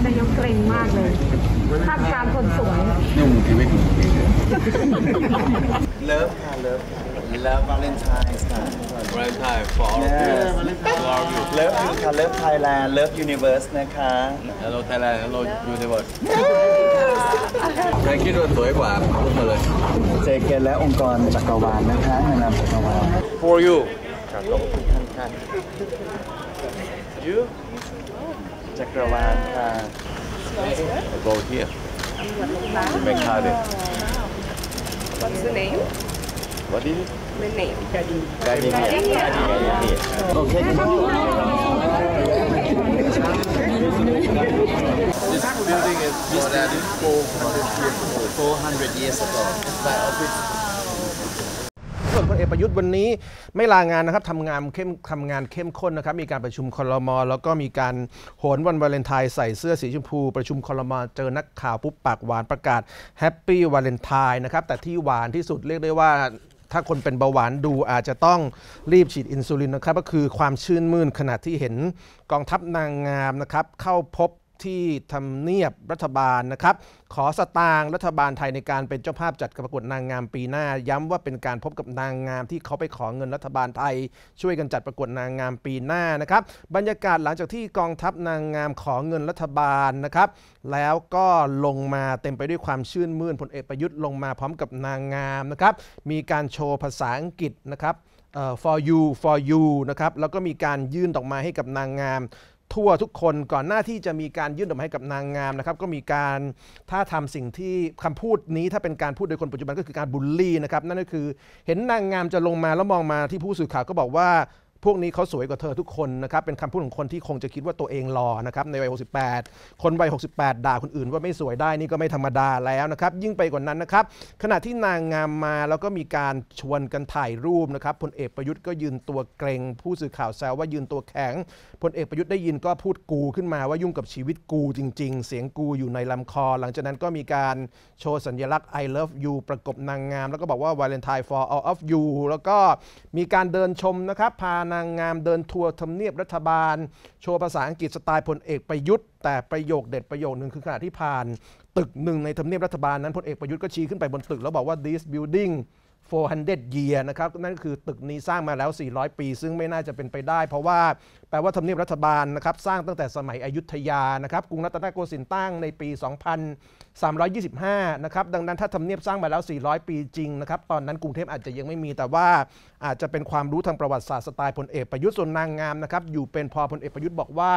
ไม่ได้ยกเกรงมากเลยท่ามกลางคนสวยยุ่งชีวิตีเลิฟค่ะเลิฟเลิฟวาเลนไทน์ค่ะวาเลนไทน์ for all of you เลิฟอยู่ค่ะเลิฟไทยแลนด์เลิฟยูนิเวอร์สนะคะเราไทยแลนด์เรายูนิเวอร์ส s e ใครคิดว่าสวยกว่าพูดมาเลยเจเกนและองค์กรจักรวาลนะคะในนามจักรวาล For you จรับขอบคุณท่านค่ะ You Jacaranda. Uh, I go here to make garden. What's the name? What is it? The name. Gardenia. Gardenia. Okay. This building is this building 400 years ago, but ส่วนพลเอกประยุทธ์วันนี้ไม่ลางานนะครับทำงานเข้มทำงานเข้มข้นนะครับมีการประชุมคอรมอแล้วก็มีการโหนวันวาเลนไทน์ใส่เสื้อสีชมพู ประชุมคอรมอเจอนักข่าวปุ๊บปากหวานประกาศแฮปปี้วาเลนไทน์นะครับ แต่ที่หวานที่สุดเรียกได้ว่าถ้าคนเป็นเบาหวานดูอาจจะต้องรีบฉีดอินซูลินนะครับ ก็คือความชื่นมื่นขณะที่เห็นกองทัพนางงามนะครับเข้าพบที่ทำเนียบรัฐบาลนะครับ ขอสตางค์รัฐบาลไทยในการเป็นเจ้าภาพจัดประกวดนางงามปีหน้า ย้ำว่าเป็นการพบกับนางงามที่เขาไปขอเงินรัฐบาลไทย ช่วยกันจัดประกวดนางงามปีหน้านะครับ บรรยากาศหลังจากที่กองทัพนางงาม ขอเงินรัฐบาลนะครับแล้วก็ลงมาเต็มไปด้วยความชื่นมื่นพลเอกประยุทธ์ลงมาพร้อมกับนางงามนะครับมีการโชว์ภาษาอังกฤษนะครับ for you for you นะครับแล้วก็มีการยื่นดอกไม้ให้กับนางงามทั่วทุกคนก่อนหน้าที่จะมีการยื่นดอกไม้กับนางงามนะครับ ก็มีการ ถ้าทำสิ่งที่คำพูดนี้ถ้าเป็นการพูดโดยคนปัจจุบันก็คือการบูลลี่นะครับ นั่นก็คือเห็นนางงามจะลงมาแล้วมองมาที่ผู้สื่อข่าวก็บอกว่าพวกนี้เขาสวยกว่าเธอทุกคนนะครับเป็นคำพูดของคนที่คงจะคิดว่าตัวเองหล่อนะครับในวัยหกคนวัยหกด่าคนอื่นว่าไม่สวยได้นี่ก็ไม่ธรรมดาแล้วนะครับยิ่งไปกว่านั้นนะครับขณะที่นางงามมาแล้วก็มีการชวนกันถ่ายรูปนะครับพลเอกประยุทธ์ก็ยืนตัวเกรงผู้สื่อข่าวแซวว่ายืนตัวแข็งพลเอกประยุทธ์ได้ยินก็พูดกูขึ้นมาว่ายุ่งกับชีวิตกูจริง ๆ เสียงกูอยู่ในลำคอ หลังจากนั้นก็มีการโชว์สัญลักษณ์ I love you ประกบนางงามแล้วก็บอกว่า Valentine for all of you แล้วก็มีการเดินชมนะครับพาานางงามเดินทัวร์ทำเนียบรัฐบาล โชว์ภาษาอังกฤษสไตล์พลเอกประยุทธ์ แต่ประโยคเด็ดประโยคหนึ่งคือขณะที่ผ่าน ตึกหนึ่งในทำเนียบรัฐบาลนั้นพลเอกประยุทธ์ก็ชี้ขึ้นไปบนตึก แล้วบอกว่า this building 400 year นะครับ นั่นคือตึกนี้สร้างมาแล้ว 400 ปี ซึ่งไม่น่าจะเป็นไปได้ เพราะว่าแปลว่าทำเนียบรัฐบาลนะครับสร้างตั้งแต่สมัยอยุธยานะครับกรุงรัตนโกสินทร์ตั้งในปี 2325 นะครับดังนั้นถ้าทำเนียบสร้างมาแล้ว 400 ปีจริงนะครับตอนนั้นกรุงเทพอาจจะยังไม่มี แต่ว่าอาจจะเป็นความรู้ทางประวัติศาสตร์สไตล์พลเอกประยุทธ์ส่วนนางงามนะครับอยู่เป็นพอพลเอกประยุทธ์บอกว่า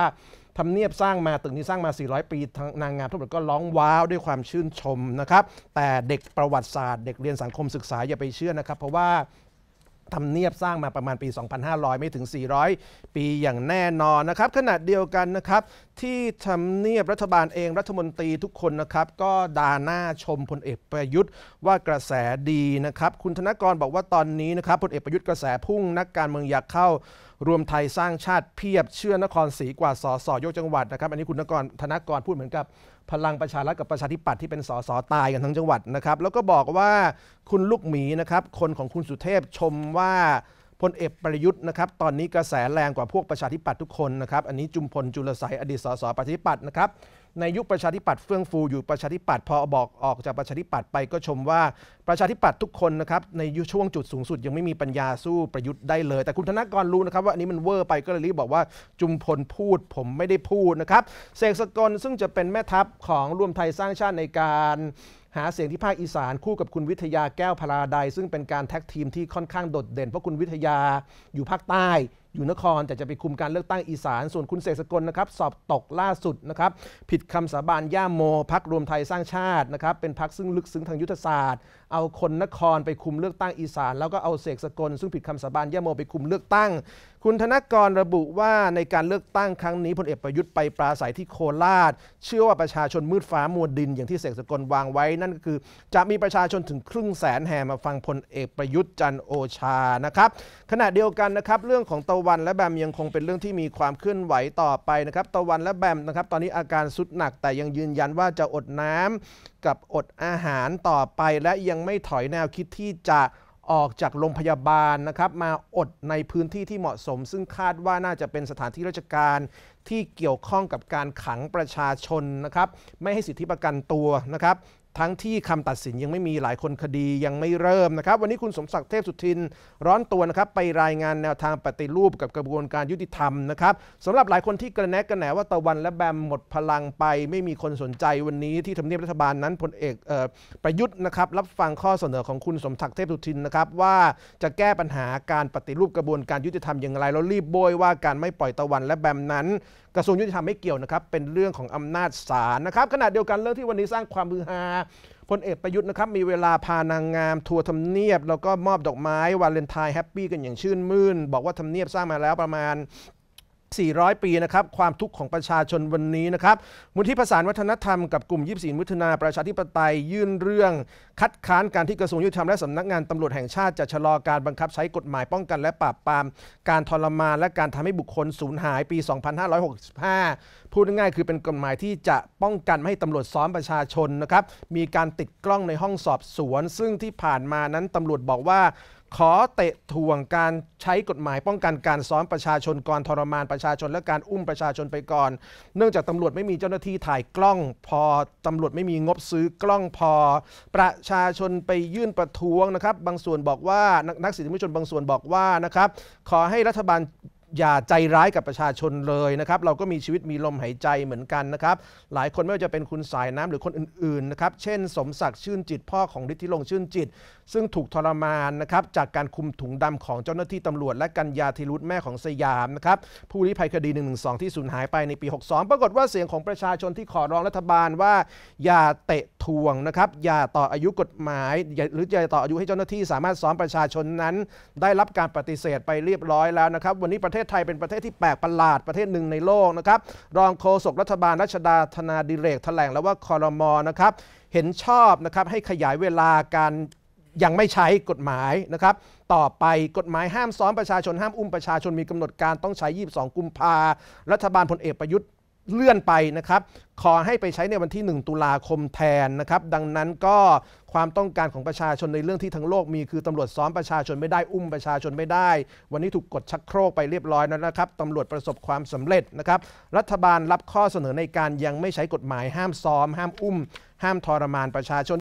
ทำเนียบสร้างมาตึกนี้สร้างมา 400 ปีทางนางงามทุกคนก็ร้องว้าวด้วยความชื่นชมนะครับแต่เด็กประวัติศาสตร์เด็กเรียนสังคมศึกษาอย่าไปเชื่อนะครับ เพราะว่าทำเนียบสร้างมาประมาณปี 2,500 ไม่ถึง 400 ปีอย่างแน่นอนนะครับขณะเดียวกันนะครับที่ทำเนียบรัฐบาลเองรัฐมนตรีทุกคนนะครับก็ด่าหน้าชมพลเอกประยุทธ์ว่ากระแสดีนะครับคุณธนกรบอกว่าตอนนี้นะครับพลเอกประยุทธ์กระแสพุ่งนักการเมืองอยากเข้ารวมไทยสร้างชาติเพียบเชื่อนครศรีกว่าสอสอยกจังหวัดนะครับอันนี้คุณนกรธนกรพูดเหมือนกับพลังประชารัฐกับประชาธิปัตย์ที่เป็นสอสตายกันทั้งจังหวัดนะครับ แล้วก็บอกว่าคุณลูกหมีนะครับคนของคุณสุเทพชมว่าพลเอกประยุทธ์นะครับตอนนี้กระแสแรงกว่าพวกประชาธิปัตย์ทุกคนนะครับอันนี้จุมพลจุลสายอดีตสสประชาธิปัตย์นะครับในยุคประชาธิปัตย์เฟื่องฟูอยู่ประชาธิปัตย์พอบอกออกจากประชาธิปัตย์ไปก็ชมว่าประชาธิปัตย์ทุกคนนะครับในยุช่วงจุดสูงสุดยังไม่มีปัญญาสู้ประยุทธ์ได้เลย แต่คุณธนกรรู้นะครับว่าอันนี้มันเวอร์ไปก็เลยรีบบอกว่าจุมพลพูดผมไม่ได้พูดนะครับเสกสกลซึ่งจะเป็นแม่ทัพ ของรวมไทยสร้างชาติในการหาเสียงที่ภาคอีสานคู่กับคุณวิทยาแก้วพราดาย ซึ่งเป็นการแท็กทีมที่ค่อนข้างโดดเด่น เพราะคุณวิทยาอยู่ภาคใต้ อยู่นครแต่จะไปคุมการเลือกตั้งอีสาน ส่วนคุณเสกสกลนะครับสอบตกล่าสุดนะครับผิดคำสาบาน ย่าโม พักรวมไทยสร้างชาตินะครับเป็นพักซึ่งลึกซึ้งทางยุทธศาสตร์ เอาคนนครไปคุมเลือกตั้งอีสาน แล้วก็เอาเสกสกลซึ่งผิดคำสาบานย่าโมไปคุมเลือกตั้งคุณธนกรระบุว่าในการเลือกตั้งครั้งนี้พลเอกประยุทธ์ไปปราศัยที่โคราช เชื่อว่าประชาชนมืดฟ้ามัวดินอย่างที่เสกสกลวางไว้นั่นก็คือจะมีประชาชนถึงครึ่งแสนแห่มาฟังพลเอกประยุทธ์จันโอชานะครับขณะเดียวกันนะครับเรื่องของตะวันและแบมยังคงเป็นเรื่องที่มีความเคลื่อนไหวต่อไปนะครับตะวันและแบมนะครับตอนนี้อาการสุดหนักแต่ยังยืนยันว่าจะอดน้ำกับอดอาหารต่อไป และยังไม่ถอยแนวคิดที่จะออกจากโรงพยาบาลนะครับมาอดในพื้นที่ที่เหมาะสม ซึ่งคาดว่าน่าจะเป็นสถานที่ราชการที่เกี่ยวข้องกับการขังประชาชนนะครับ ไม่ให้สิทธิประกันตัวนะครับ ทั้งที่คำตัดสินยังไม่มีหลายคนคดียังไม่เริ่มนะครับ วันนี้คุณสมศักดิ์เทพสุทิน ร้อนตัวนะครับไปรายงานแนวทางปฏิรูปกับกระบวนการยุติธรรมนะครับสำหรับหลายคนที่กระแนกกระแหนว่าตะวันและแบม หมดพลังไป ไม่มีคนสนใจวันนี้ที่ทำเนียบรัฐบาลนั้นพลเอกประยุทธ์นะครับ รับฟังข้อเสนอของคุณสมศักดิ์เทพสุทินนะครับว่าจะแก้ปัญหาการปฏิรูปกระบวนการยุติธรรมอย่างไรแล้วรีบโบยว่าการไม่ปล่อยตะวันและแบมนั้นกระทรวงยุติธรรมไม่เกี่ยวนะครับเป็นเรื่องของอำนาจศาลนะครับขณะเดียวกันเรื่องที่วันนี้สร้างความมือฮาพลเอกประยุทธ์นะครับมีเวลาพานางงาม ทัวร์ทำเนียบ แล้วก็มอบดอกไม้ วาเลนไทน์แฮปปี้กันอย่างชื่นมื่น บอกว่าทำเนียบสร้างมาแล้วประมาณ400 ปี นะครับ ความทุกข์ของประชาชนวันนี้นะครับมูลที่ประสานวัฒนธรรม กับกลุ่ม 24มิถุนาประชาธิปไตยยื่นเรื่อง คัดค้านการที่กระทรวงยุติธรรมและสำนักงานตำรวจแห่งชาติจะชะลอการบังคับใช้กฎหมายป้องกันและปราบปรามการทรมาน และการทำให้บุคคล สูญหาย ปี 2565 พูดง่ายๆคือเป็นกฎหมายที่จะป้องกันไม่ให้ตำรวจซ้อมประชาชนนะครับมีการติดกล้องในห้องสอบสวน ซึ่งที่ผ่านมานั้นตำรวจบอกว่าขอเตะถ่วงการใช้กฎหมายป้องกันการซ้อมประชาชนก่อนทรมานประชาชน และการอุ้มประชาชนไปก่อน เนื่องจากตำรวจไม่มีเจ้าหน้าที่ถ่ายกล้องพอตำรวจไม่มีงบซื้อกล้องพอ ประชาชนไปยื่นประท้วงนะครับ บางส่วนบอกว่านักสิทธิมนุษยชนบางส่วนบอกว่านะครับขอให้รัฐบาลอย่าใจร้ายกับประชาชนเลยนะครับ เราก็มีชีวิตมีลมหายใจเหมือนกันนะครับ หลายคนไม่ว่าจะเป็นคุณสายน้ำหรือคนอื่น ๆ นะครับ เช่น สมศักดิ์ชื่นจิตพ่อของฤทธิลงชื่นจิต ซึ่งถูกทรมานนะครับจากการคุมถุงดำของเจ้าหน้าที่ตำรวจ และกัญญาธิรุธแม่ของสยามนะครับ ผู้ริภัยคดี 112 ที่สูญหายไปในปี 62 ปรากฏว่าเสียงของประชาชนที่ขอร้องรัฐบาลว่า อย่าเตะทวงนะครับ อย่าต่ออายุกฎหมาย หรืออย่าต่ออายุให้เจ้าหน้าที่สามารถซ้อมประชาชนนั้น ได้รับการปฏิเสธไปเรียบร้อยแล้วนะครับ วันนี้ประเทศศไทยเป็นประเทศที่แปลกประหลาดประเทศหนึ่งในโลกนะครับรองโฆษกรัฐบาล รัชดาธนาดิเรกแถลง แล้วว่าคอรมอนะครับเห็นชอบนะครับให้ขยายเวลาการยังไม่ใช้กฎหมายนะครับต่อไปกฎหมายห้ามซ้อมประชาชนห้ามอุ้มประชาชนมีกำหนดการต้องใช้ 22 กุมภารัฐบาลพลเอกประยุทธ์เลื่อนไปนะครับขอให้ไปใช้ในวันที่ 1 ตุลาคมแทนนะครับดังนั้นก็ความต้องการของประชาชนในเรื่องที่ทั้งโลก มีคือตำรวจซ้อมประชาชนไม่ได้อุ้มประชาชนไม่ได้ วันนี้ถูกกดชักโครก ไปเรียบร้อยแล้วนะครับตำรวจประสบความสำเร็จนะครับรัฐบาลรับข้อเสนอในการยังไม่ใช้กฎหมาย ห้ามซ้อม ห้ามอุ้ม ห้ามทรมานประชาชน